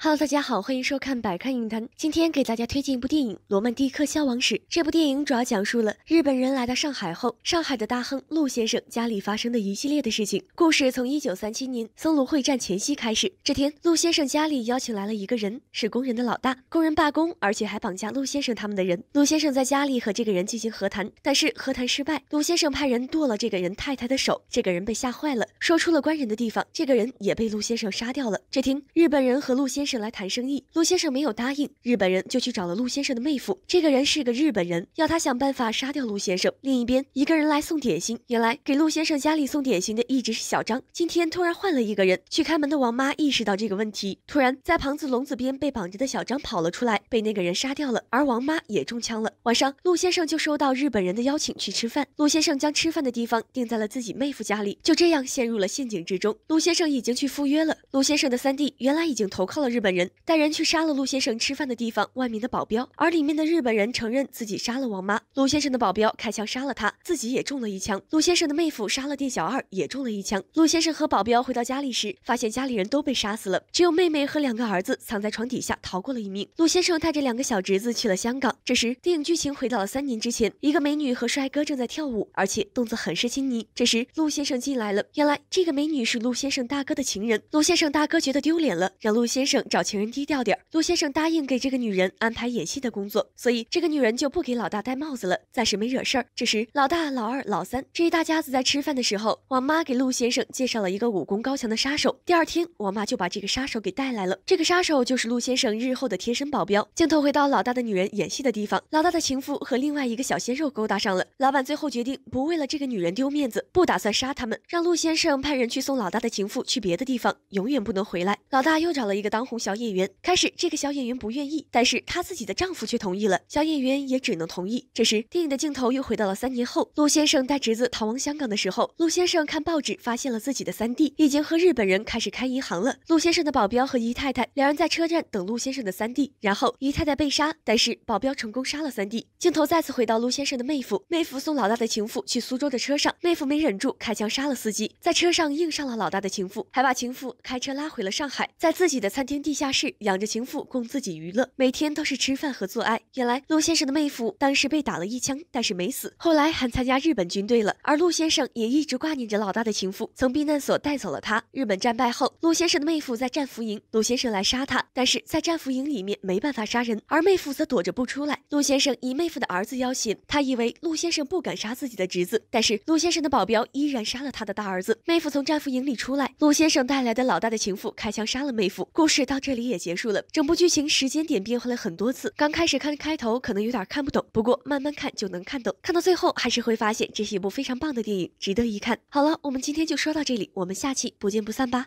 Hello，大家好，欢迎收看百看影坛。今天给大家推荐一部电影《罗曼蒂克消亡史》。这部电影主要讲述了日本人来到上海后，上海的大亨陆先生家里发生的一系列的事情。故事从一九三七年淞沪会战前夕开始。这天，陆先生家里邀请来了一个人，是工人的老大。工人罢工，而且还绑架陆先生他们的人。陆先生在家里和这个人进行和谈，但是和谈失败。陆先生派人剁了这个人太太的手，这个人被吓坏了，说出了关人的地方。这个人也被陆先生杀掉了。这天，日本人和陆先生。是来谈生意，陆先生没有答应，日本人就去找了陆先生的妹夫，这个人是个日本人，要他想办法杀掉陆先生。另一边，一个人来送点心，原来给陆先生家里送点心的一直是小张，今天突然换了一个人。去开门的王妈意识到这个问题，突然在旁子笼子边被绑着的小张跑了出来，被那个人杀掉了，而王妈也中枪了。晚上，陆先生就收到日本人的邀请去吃饭，陆先生将吃饭的地方定在了自己妹夫家里，就这样陷入了陷阱之中。陆先生已经去赴约了，陆先生的三弟原来已经投靠了日。日本人带人去杀了陆先生吃饭的地方外面的保镖，而里面的日本人承认自己杀了王妈。陆先生的保镖开枪杀了他，自己也中了一枪。陆先生的妹夫杀了店小二，也中了一枪。陆先生和保镖回到家里时，发现家里人都被杀死了，只有妹妹和两个儿子藏在床底下逃过了一命。陆先生带着两个小侄子去了香港。这时，电影剧情回到了三年之前，一个美女和帅哥正在跳舞，而且动作很是亲昵。这时，陆先生进来了。原来这个美女是陆先生大哥的情人。陆先生大哥觉得丢脸了，让陆先生。找情人低调点陆先生答应给这个女人安排演戏的工作，所以这个女人就不给老大戴帽子了，暂时没惹事儿。这时，老大、老二、老三这一大家子在吃饭的时候，王妈给陆先生介绍了一个武功高强的杀手。第二天，王妈就把这个杀手给带来了，这个杀手就是陆先生日后的贴身保镖。镜头回到老大的女人演戏的地方，老大的情妇和另外一个小鲜肉勾搭上了。老板最后决定不为了这个女人丢面子，不打算杀他们，让陆先生派人去送老大的情妇去别的地方，永远不能回来。老大又找了一个当红。小演员开始，这个小演员不愿意，但是她自己的丈夫却同意了，小演员也只能同意。这时，电影的镜头又回到了三年后，陆先生带侄子逃亡香港的时候，陆先生看报纸发现了自己的三弟已经和日本人开始开银行了。陆先生的保镖和姨太太两人在车站等陆先生的三弟，然后姨太太被杀，但是保镖成功杀了三弟。镜头再次回到陆先生的妹夫，妹夫送老大的情妇去苏州的车上，妹夫没忍住开枪杀了司机，在车上硬上了老大的情妇，还把情妇开车拉回了上海，在自己的餐厅。地下室养着情妇供自己娱乐，每天都是吃饭和做爱。原来陆先生的妹夫当时被打了一枪，但是没死，后来还参加日本军队了。而陆先生也一直挂念着老大的情妇，从避难所带走了他。日本战败后，陆先生的妹夫在战俘营，陆先生来杀他，但是在战俘营里面没办法杀人，而妹夫则躲着不出来。陆先生以妹夫的儿子要挟他，以为陆先生不敢杀自己的侄子，但是陆先生的保镖依然杀了他的大儿子。妹夫从战俘营里出来，陆先生带来的老大的情妇开枪杀了妹夫。故事到。这里也结束了，整部剧情时间点变换了很多次。刚开始看开头可能有点看不懂，不过慢慢看就能看懂。看到最后还是会发现这是一部非常棒的电影，值得一看。好了，我们今天就说到这里，我们下期不见不散吧。